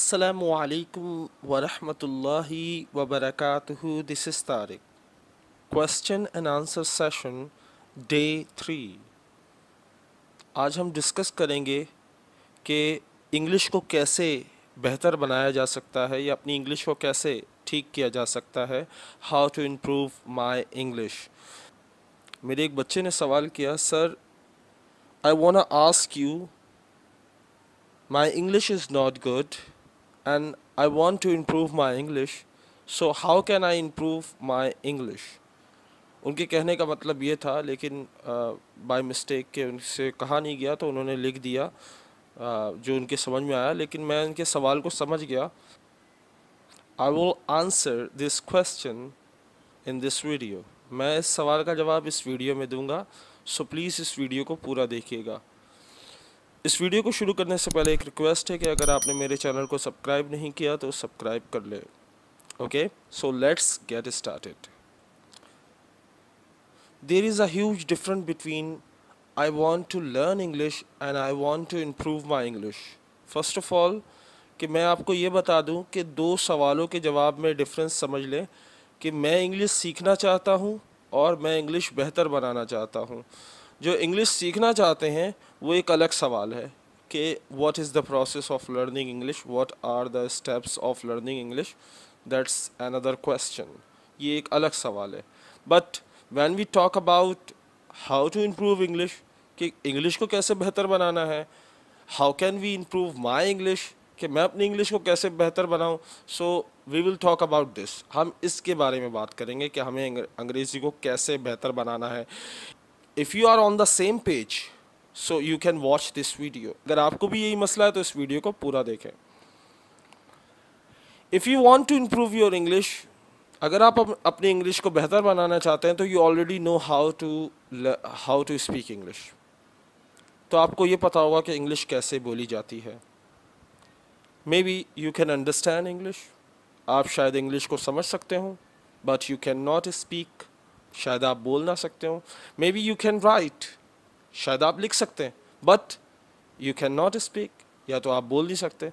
Assalamu warahmatullahi wabarakatuh. This is Tariq. Question and answer session day three आज हम discuss करेंगे कि English को कैसे बेहतर बनाया जा सकता है या अपनी इंग्लिश को कैसे ठीक किया जा सकता है how to improve my English मेरे एक बच्चे ने सवाल किया sir I want ask you my English is not good and I want to improve my English so how can I improve my English उनके कहने का मतलब ये था लेकिन बाई मिस्टेक के उनसे कहा नहीं गया तो उन्होंने लिख दिया जो उनके समझ में आया लेकिन मैं उनके सवाल को समझ गया I will answer this question in this video मैं इस सवाल का जवाब इस वीडियो में दूंगा सो प्लीज़ इस वीडियो को पूरा देखिएगा इस वीडियो को शुरू करने से पहले एक रिक्वेस्ट है कि अगर आपने मेरे चैनल को सब्सक्राइब नहीं किया तो सब्सक्राइब कर लें okay so let's get started there is a different difference between I want to learn English and I want to improve my English first of all कि मैं आपको ये बता दूं कि दो सवालों के जवाब में डिफरेंस समझ लें कि मैं इंग्लिश सीखना चाहता हूं और मैं इंग्लिश बेहतर बनाना चाहता हूं जो इंग्लिश सीखना चाहते हैं वो एक अलग सवाल है कि what is the process of learning English what are the steps of learning English that's another question ये एक अलग सवाल है but when we talk about how to improve English कि इंग्लिश को कैसे बेहतर बनाना है how can we improve my English कि मैं अपनी इंग्लिश को कैसे बेहतर बनाऊं so we will talk about this हम इसके बारे में बात करेंगे कि हमें अंग्रेज़ी को कैसे बेहतर बनाना है if you are on the same page so you can watch this video अगर आपको भी यही मसला है तो इस वीडियो को पूरा देखें if you want to improve your English अगर आप अपनी इंग्लिश को बेहतर बनाना चाहते हैं तो you already know how to how to speak English तो आपको ये पता होगा कि इंग्लिश कैसे बोली जाती है maybe you can understand English आप शायद इंग्लिश को समझ सकते हो but you can not speak शायद आप बोल ना सकते हो maybe you can write शायद आप लिख सकते हैं but you can not speak या तो आप बोल नहीं सकते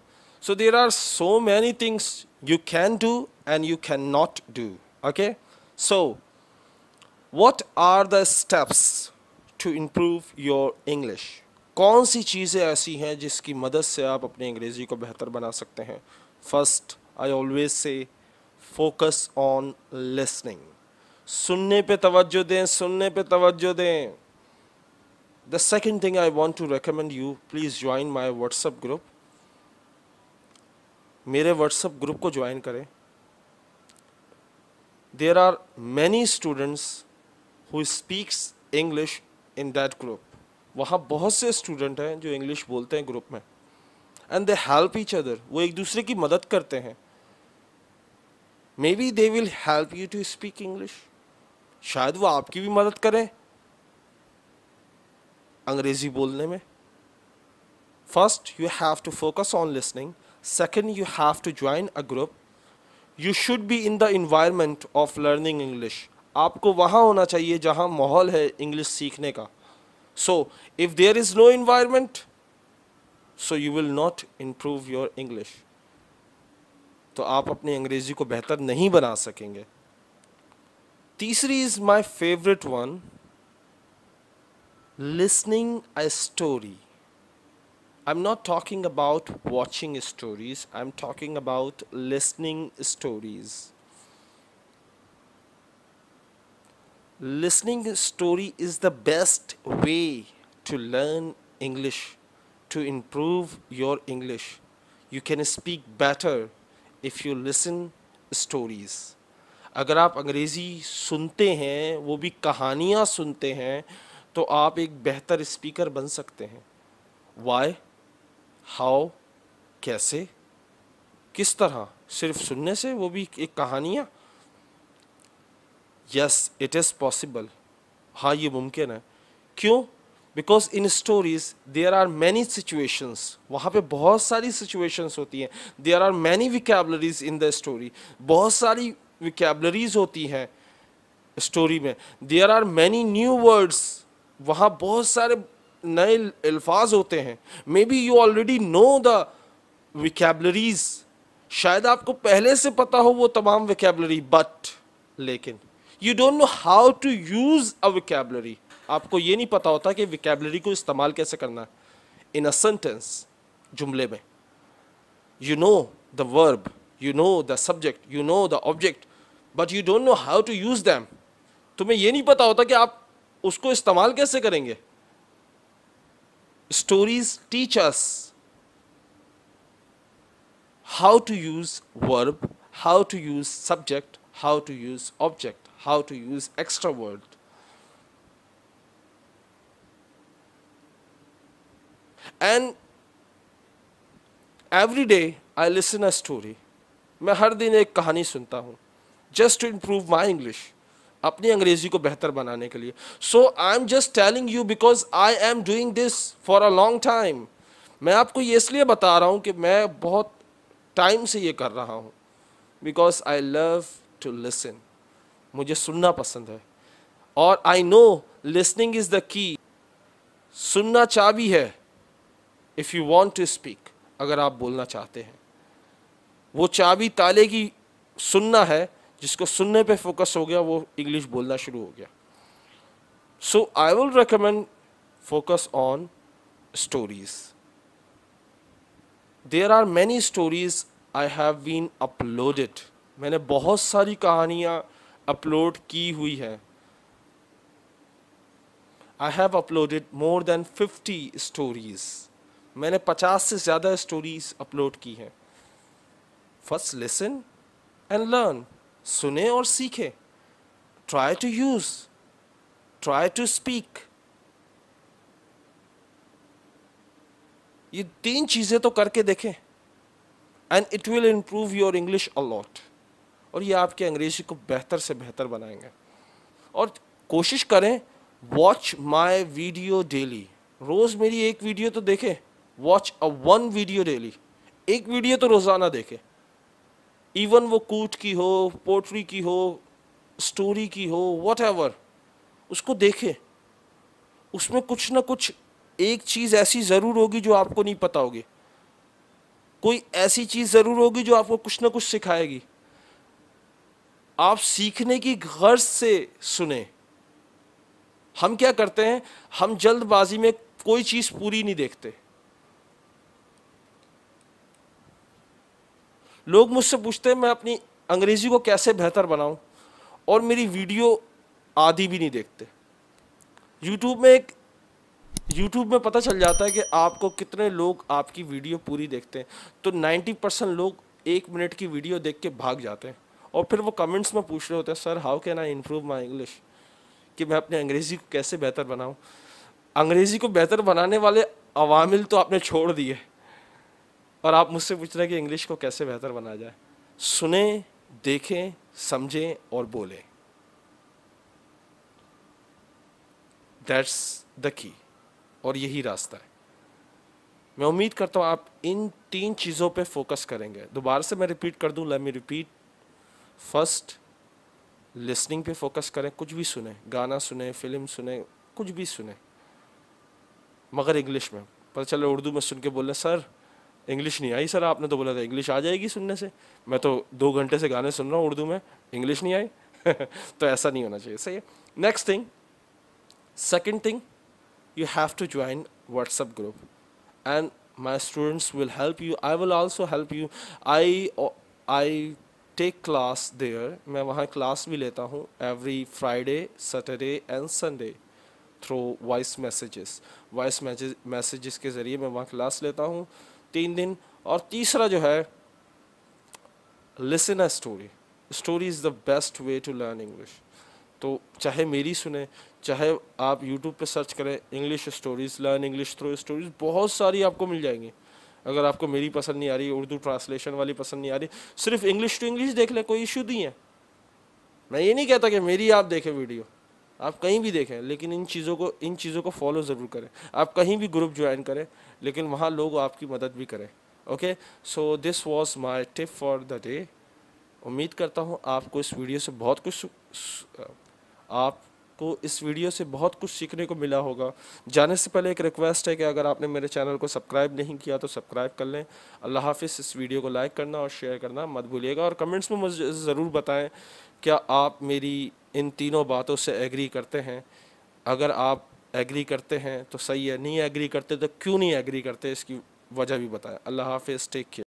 so there are so many things you can do and you can not do okay so what are the steps to improve your English कौन सी चीज़ें ऐसी हैं जिसकी मदद से आप अपनी अंग्रेज़ी को बेहतर बना सकते हैं first I always say focus on listening सुनने पे तवज्जो दें सुनने पे तवज्जो दें the second thing I want to recommend you please join my WhatsApp group मेरे व्हाट्सएप ग्रुप को ज्वाइन करें there are many students who speaks English in that group वहाँ बहुत से स्टूडेंट हैं जो इंग्लिश बोलते हैं ग्रुप में and they help each other वो एक दूसरे की मदद करते हैं maybe they will help you to speak English शायद वो आपकी भी मदद करें अंग्रेज़ी बोलने में first you have to focus on listening second you have to join a group you should be in the environment of learning English आपको वहाँ होना चाहिए जहाँ माहौल है इंग्लिश सीखने का so if there is no environment so you will not improve your English तो आप अपनी अंग्रेज़ी को बेहतर नहीं बना सकेंगे तीसरी is my favorite one. listening a story i'm not talking about watching stories i'm talking about listening stories listening story is the best way to learn english to improve your english you can speak better if you listen stories अगर आप अंग्रेज़ी सुनते हैं वो भी कहानियाँ सुनते हैं तो आप एक बेहतर स्पीकर बन सकते हैं वाई हाउ कैसे किस तरह सिर्फ सुनने से वो भी एक कहानियाँ यस इट इज़ पॉसिबल हाँ ये मुमकिन है क्यों because in stories there are many situations वहाँ पे बहुत सारी सिचुएशंस होती हैं there are many vocabularies in the story बहुत सारी विकेबलरीज होती हैं स्टोरी में there are many new words वहाँ बहुत सारे नए अल्फाज होते हैं maybe you already know the vocabularies शायद आपको पहले से पता हो वो तमाम विकेबलरी बट लेकिन you don't know how to use a vocabulary आपको ये नहीं पता होता कि विकेबलरी को इस्तेमाल कैसे करना इन अ सेंटेंस जुमले में you know the verb you know the subject you know the object but you don't know how to use them तुम्हें यह नहीं पता होता कि आप उसको इस्तेमाल कैसे करेंगे stories teachers how to use verb how to use subject how to use object how to use extra word and every day I listen a story मैं हर दिन एक कहानी सुनता हूं just to improve my English अपनी अंग्रेजी को बेहतर बनाने के लिए so I am just telling you because I am doing this for a long time मैं आपको ये इसलिए बता रहा हूँ कि मैं बहुत टाइम से ये कर रहा हूँ because I love to listen मुझे सुनना पसंद है और I know listening is the key सुनना चाबी है if you want to speak अगर आप बोलना चाहते हैं वो चाबी ताले की सुनना है जिसको सुनने पे फोकस हो गया वो इंग्लिश बोलना शुरू हो गया so I will recommend focus on stories there are many stories I have been uploaded मैंने बहुत सारी कहानियाँ अपलोड की हुई है I have uploaded more than fifty stories मैंने पचास से ज़्यादा स्टोरीज अपलोड की हैं फर्स्ट लिसन एंड लर्न सुने और सीखे try to use try to speak ये तीन चीज़ें तो करके देखें and it will improve your English a lot और ये आपके अंग्रेजी को बेहतर से बेहतर बनाएंगे और कोशिश करें वॉच माई वीडियो डेली रोज़ मेरी एक वीडियो तो देखें watch a one video daily एक वीडियो तो रोज़ाना देखें इवन वो कूट की हो पोट्री की हो स्टोरी की हो वट उसको देखें उसमें कुछ ना कुछ एक चीज़ ऐसी ज़रूर होगी जो आपको नहीं पता होगी कोई ऐसी चीज़ ज़रूर होगी जो आपको कुछ ना कुछ सिखाएगी आप सीखने की गर्ज से सुने हम क्या करते हैं हम जल्दबाजी में कोई चीज़ पूरी नहीं देखते लोग मुझसे पूछते हैं मैं अपनी अंग्रेज़ी को कैसे बेहतर बनाऊँ और मेरी वीडियो आदि भी नहीं देखते यूट्यूब में एक यूट्यूब में पता चल जाता है कि आपको कितने लोग आपकी वीडियो पूरी देखते हैं तो 90 परसेंट लोग एक मिनट की वीडियो देख के भाग जाते हैं और फिर वो कमेंट्स में पूछ रहे होते हैं sir how can I improve my English कि मैं अपनी अंग्रेज़ी को कैसे बेहतर बनाऊँ अंग्रेज़ी को बेहतर बनाने वाले अवामिल तो आपने छोड़ दिए और आप मुझसे पूछ रहे हैं कि इंग्लिश को कैसे बेहतर बनाया जाए सुने देखें समझें और बोलें दैट्स द की और यही रास्ता है मैं उम्मीद करता हूँ आप इन तीन चीज़ों पे फोकस करेंगे दोबारा से मैं रिपीट कर दूँ let me repeat first listening पे फोकस करें कुछ भी सुने गाना सुने फिल्म सुने कुछ भी सुने मगर इंग्लिश में पता चले उर्दू में सुन के बोले सर इंग्लिश नहीं आई सर आपने तो बोला था इंग्लिश आ जाएगी सुनने से मैं तो दो घंटे से गाने सुन रहा हूँ उर्दू में इंग्लिश नहीं आई तो ऐसा नहीं होना चाहिए सही है next thing second thing you have to join WhatsApp group and my students will help you I will also help you I I take class there मैं वहाँ क्लास भी लेता हूँ every Friday Saturday and Sunday through voice messages voice message messages के ज़रिए मैं वहाँ class लेता हूँ तीन दिन और तीसरा जो है listen a story story is the best way to learn English तो चाहे मेरी सुने चाहे आप यूट्यूब पे सर्च करें English stories learn English through stories बहुत सारी आपको मिल जाएंगी अगर आपको मेरी पसंद नहीं आ रही उर्दू ट्रांसलेशन वाली पसंद नहीं आ रही सिर्फ इंग्लिश टू इंग्लिश देख लें कोई इशू नहीं है मैं ये नहीं कहता कि मेरी आप देखें वीडियो आप कहीं भी देखें लेकिन इन चीज़ों को इन चीज़ों को फॉलो ज़रूर करें आप कहीं भी ग्रुप ज्वाइन करें लेकिन वहाँ लोग आपकी मदद भी करें okay so this was my tip for the day उम्मीद करता हूँ आपको इस वीडियो से बहुत कुछ आप आपको इस वीडियो से बहुत कुछ सीखने को मिला होगा जाने से पहले एक रिक्वेस्ट है कि अगर आपने मेरे चैनल को सब्सक्राइब नहीं किया तो सब्सक्राइब कर लें अल्लाह हाफिज़ इस वीडियो को लाइक करना और शेयर करना मत भूलिएगा और कमेंट्स में मुझे ज़रूर बताएं क्या आप मेरी इन तीनों बातों से एग्री करते हैं अगर आप एग्री करते हैं तो सही है नहीं एग्री करते तो क्यों नहीं एग्री करते इसकी वजह भी बताया अल्लाह हाफिज़ टेक केयर